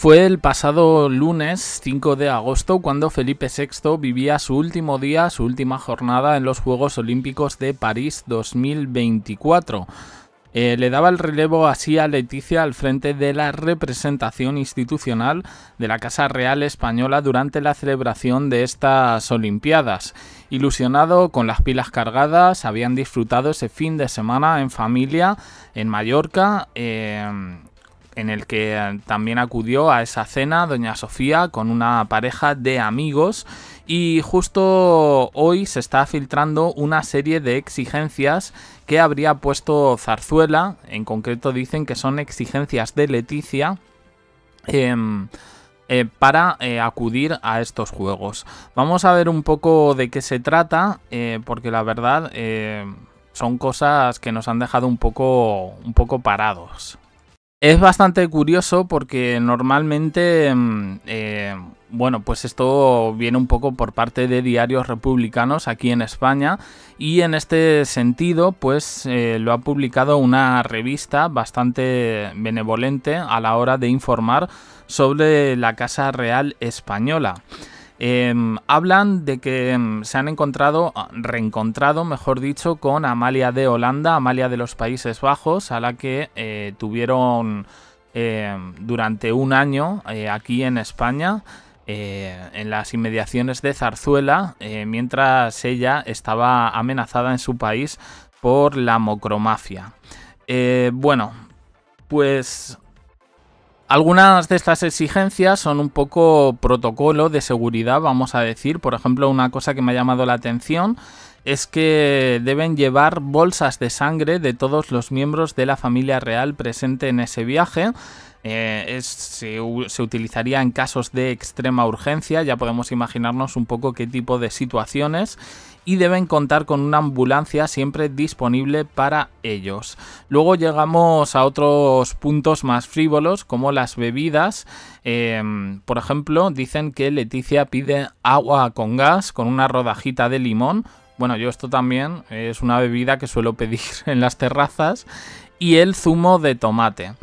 Fue el pasado lunes 5 de agosto cuando Felipe VI vivía su último día, su última jornada en los Juegos Olímpicos de París 2024. Eh, le daba el relevo así a Leticia al frente de la representación institucional de la Casa Real Española durante la celebración de estas Olimpiadas. Ilusionado, con las pilas cargadas, habían disfrutado ese fin de semana en familia en Mallorca. Eh, en el que eh, también acudió a esa cena doña Sofía con una pareja de amigos y justo hoy se está filtrando una serie de exigencias que habría puesto Zarzuela, en concreto dicen que son exigencias de Leticia. Em, eh, para eh, acudir a estos juegos. Vamos a ver un poco de qué se trata, porque la verdad son cosas que nos han dejado un poco, un poco parados. Es bastante curioso porque normalmente, mm, eh, bueno, pues esto viene un poco por parte de diarios republicanos aquí en España y en este sentido, pues eh, lo ha publicado una revista bastante benevolente a la hora de informar sobre la Casa Real Española. Em, hablan de que em, se han encontrado, ah, reencontrado, mejor dicho, con Amalia de Holanda, Amalia de los Países Bajos, a la que eh, tuvieron em, durante un año eh, aquí en España, eh, en las inmediaciones de Zarzuela, mientras ella estaba amenazada en su país por la mocromafia. bueno, pues algunas de estas exigencias son un poco protocolo de seguridad, vamos a decir. Por ejemplo, una cosa que me ha llamado la atención es que deben llevar bolsas de sangre de todos los miembros de la familia real presente en ese viaje. Eh, se, se, utilizaría en casos de extrema urgencia, ya podemos imaginarnos un poco qué tipo de situaciones y deben contar con una ambulancia siempre disponible para ellos. Luego llegamos a otros puntos más frívolos como las bebidas. Em, por ejemplo, dicen que Leticia pide agua con gas con una rodajita de limón. Bueno, yo esto también es una bebida que suelo pedir en las terrazas. Y el zumo de tomate.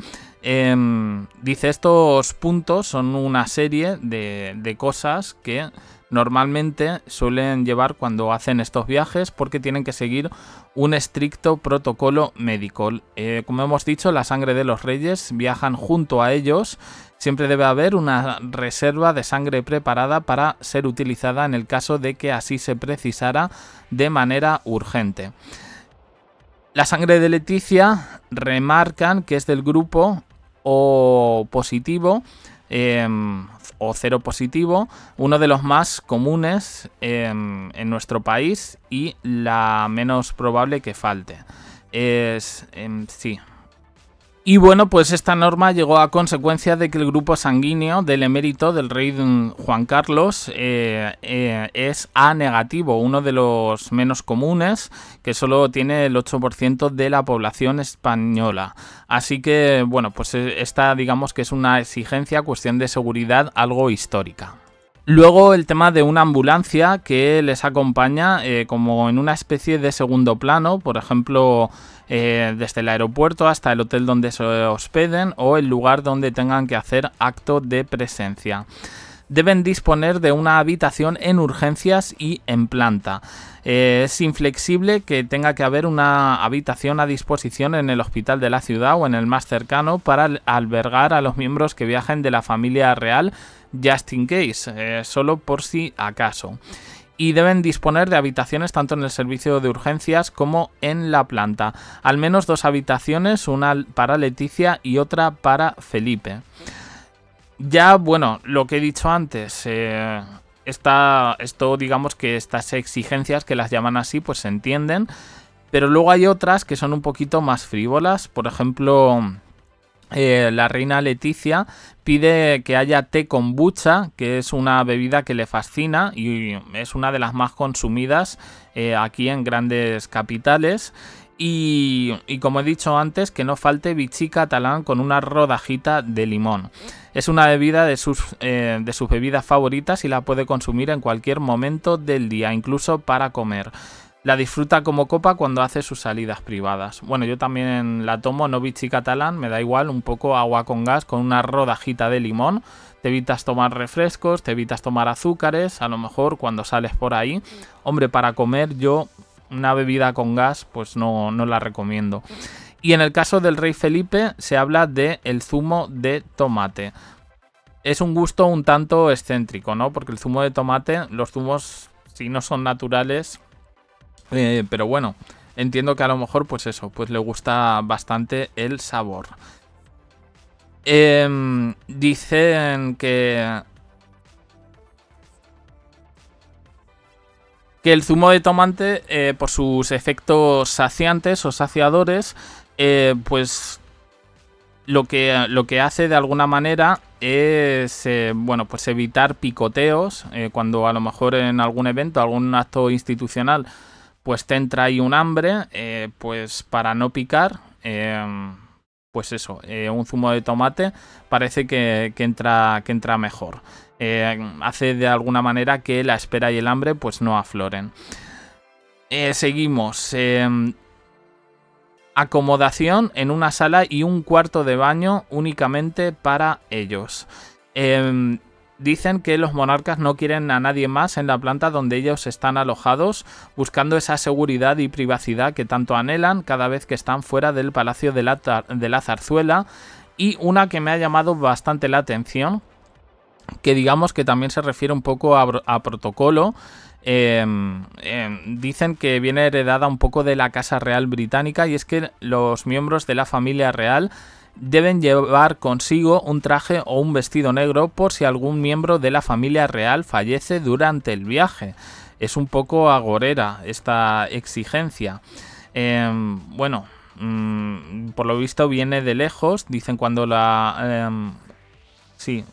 Em, dice, estos puntos son una serie de, cosas que normalmente suelen llevar cuando hacen estos viajes porque tienen que seguir un estricto protocolo médico. Eh, como hemos dicho, la sangre de los reyes viajan junto a ellos. Siempre debe haber una reserva de sangre preparada para ser utilizada en el caso de que así se precisara de manera urgente. La sangre de Leticia remarcan que es del grupo o positivo. Em, o cero positivo, uno de los más comunes em, en nuestro país y la menos probable que falte. Es, em, sí, y bueno, pues esta norma llegó a consecuencia de que el grupo sanguíneo del emérito del rey Juan Carlos eh, eh, es A negativo, uno de los menos comunes, que solo tiene el 8% de la población española. Así que, bueno, pues e, esta digamos que es una exigencia, cuestión de seguridad, algo histórica. Luego el tema de una ambulancia que les acompaña eh, como en una especie de segundo plano, por ejemplo, eh, desde el aeropuerto hasta el hotel donde se hospeden o el lugar donde tengan que hacer acto de presencia deben disponer de una habitación en urgencias y en planta. Eh, es inflexible que tenga que haber una habitación a disposición en el hospital de la ciudad o en el más cercano para albergar a los miembros que viajen de la familia real just in case, eh, solo por si acaso. Y deben disponer de habitaciones tanto en el servicio de urgencias como en la planta. Al menos dos habitaciones, una para Leticia y otra para Felipe. Ya, bueno, lo que he dicho antes, eh, esto digamos que estas exigencias que las llaman así, pues se entienden. Pero luego hay otras que son un poquito más frívolas. Por ejemplo, eh, la reina Leticia pide que haya té con bucha, que es una bebida que le fascina y es una de las más consumidas eh, aquí en grandes capitales. Y, como he dicho antes, que no falte bichí catalán con una rodajita de limón. Es una bebida de sus, eh, de sus bebidas favoritas y la puede consumir en cualquier momento del día, incluso para comer. La disfruta como copa cuando hace sus salidas privadas. Bueno, yo también la tomo, no bichi catalán, me da igual, un poco agua con gas, con una rodajita de limón. Te evitas tomar refrescos, te evitas tomar azúcares, a lo mejor cuando sales por ahí. Hombre, para comer yo una bebida con gas pues no, no la recomiendo. Y en el caso del rey Felipe se habla de el zumo de tomate es un gusto un tanto excéntrico, ¿no? Porque el zumo de tomate, los zumos, si no son naturales, eh, pero bueno, entiendo que a lo mejor, pues eso, pues le gusta bastante el sabor. Em, dicen que. Que el zumo de tomate, eh, por sus efectos saciantes o saciadores, eh, pues. Lo que, lo que hace de alguna manera es bueno pues evitar picoteos cuando a lo mejor en algún evento, algún acto institucional pues te entra ahí un hambre, eh, pues para no picar, eh, pues eso, eh, un zumo de tomate parece que, que entra, que entra mejor. hace de alguna manera que la espera y el hambre pues no afloren. seguimos. acomodación en una sala y un cuarto de baño únicamente para ellos. Dicen que los monarcas no quieren a nadie más en la planta donde ellos están alojados, buscando esa seguridad y privacidad que tanto anhelan cada vez que están fuera del Palacio de la, de la Zarzuela. Y una que me ha llamado bastante la atención, que digamos que también se refiere un poco a, protocolo. Em, em, dicen que viene heredada un poco de la Casa Real Británica y es que los miembros de la familia real deben llevar consigo un traje o un vestido negro por si algún miembro de la familia real fallece durante el viaje. Es un poco agorera esta exigencia. Em, bueno, mm, por lo visto viene de lejos, dicen cuando la... Em, sí,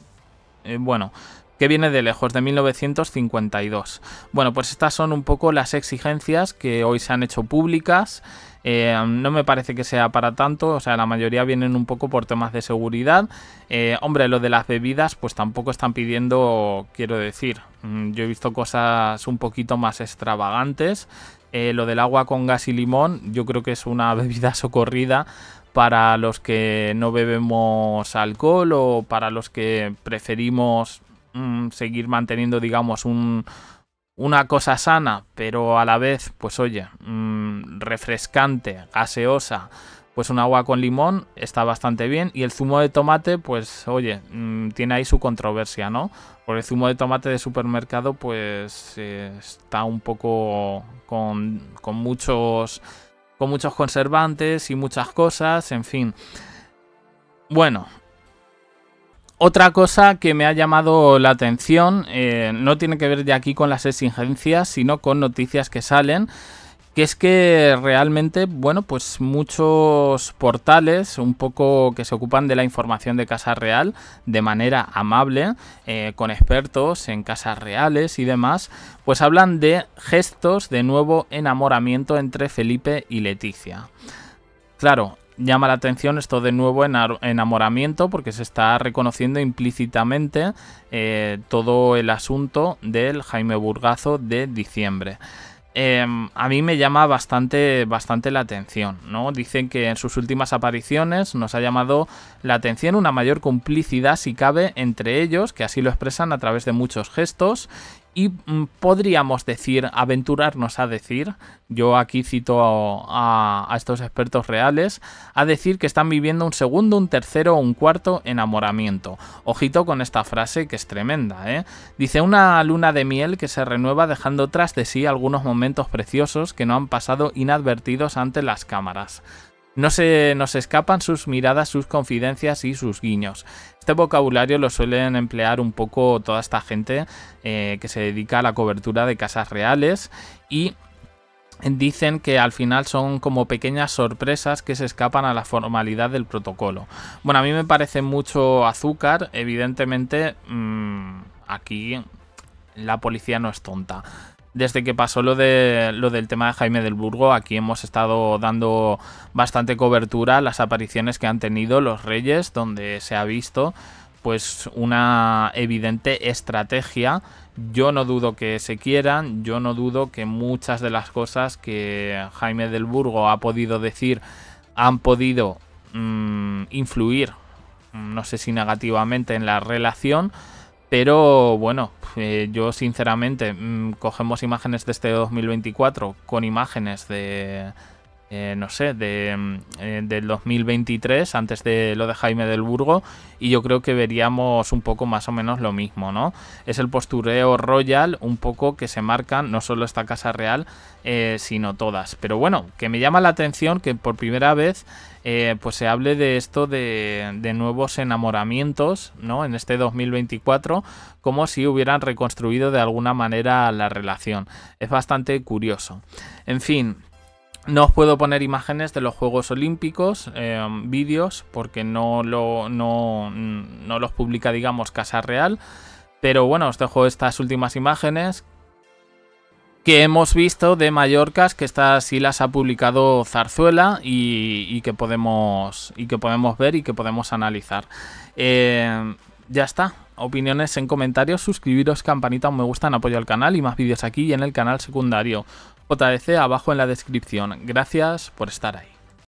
eh, bueno, que viene de lejos, de 1952. Bueno, pues estas son un poco las exigencias que hoy se han hecho públicas. Eh, no me parece que sea para tanto, o sea, la mayoría vienen un poco por temas de seguridad. Eh, hombre, lo de las bebidas, pues tampoco están pidiendo, quiero decir, mm, yo he visto cosas un poquito más extravagantes. Eh, lo del agua con gas y limón, yo creo que es una bebida socorrida para los que no bebemos alcohol o para los que preferimos mm, seguir manteniendo, digamos, un, una cosa sana, pero a la vez, pues oye, mm, refrescante, gaseosa, pues un agua con limón está bastante bien. Y el zumo de tomate, pues oye, mm, tiene ahí su controversia, ¿no? Porque el zumo de tomate de supermercado, pues eh, está un poco con, con, muchos, con muchos conservantes y muchas cosas, en fin. Bueno, otra cosa que me ha llamado la atención, eh, no tiene que ver ya aquí con las exigencias, sino con noticias que salen, que es que realmente, bueno, pues muchos portales, un poco que se ocupan de la información de Casa Real, de manera amable, eh, con expertos en casas reales y demás, pues hablan de gestos de nuevo enamoramiento entre Felipe y Leticia. Claro, llama la atención esto de nuevo en enamoramiento porque se está reconociendo implícitamente eh, todo el asunto del Jaime Burgazo de diciembre. Em, a mí me llama bastante, bastante la atención, ¿no? Dicen que en sus últimas apariciones nos ha llamado la atención una mayor complicidad, si cabe, entre ellos, que así lo expresan a través de muchos gestos y mm, podríamos decir, aventurarnos a decir, yo aquí cito a, estos expertos reales, a decir que están viviendo un segundo, un tercero o un cuarto enamoramiento. Ojito con esta frase que es tremenda, ¿eh? Dice una luna de miel que se renueva dejando tras de sí algunos momentos preciosos que no han pasado inadvertidos ante las cámaras. No se nos escapan sus miradas, sus confidencias y sus guiños. Este vocabulario lo suelen emplear un poco toda esta gente eh, que se dedica a la cobertura de casas reales y dicen que al final son como pequeñas sorpresas que se escapan a la formalidad del protocolo. Bueno, a mí me parece mucho azúcar, evidentemente mm, aquí la policía no es tonta desde que pasó lo, de, lo del tema de Jaime del Burgo, aquí hemos estado dando bastante cobertura a las apariciones que han tenido los Reyes, donde se ha visto pues una evidente estrategia. Yo no dudo que se quieran, yo no dudo que muchas de las cosas que Jaime del Burgo ha podido decir han podido mm, influir, mm, no sé si negativamente, en la relación, pero bueno, eh, yo sinceramente mm, cogemos imágenes de este 2024 con imágenes de, eh, no sé, de, eh, del 2023, antes de lo de Jaime del Burgo, y yo creo que veríamos un poco más o menos lo mismo, ¿no? Es el postureo royal, un poco que se marca no solo esta Casa Real, eh, sino todas. Pero bueno, que me llama la atención que por primera vez pues se hable de esto de, de nuevos enamoramientos, ¿no? En este 2024, como si hubieran reconstruido de alguna manera la relación. Es bastante curioso. En fin, no os puedo poner imágenes de los Juegos Olímpicos, eh, vídeos, porque no, no, los publica, digamos, Casa Real. Pero bueno, os dejo estas últimas imágenes que hemos visto de Mallorcas, que estas sí las ha publicado Zarzuela y, que, podemos, y que podemos ver y que podemos analizar. Eh, ya está. Opiniones en comentarios, suscribiros, campanita, un me gusta en apoyo al canal y más vídeos aquí y en el canal secundario. JDC abajo en la descripción. Gracias por estar ahí.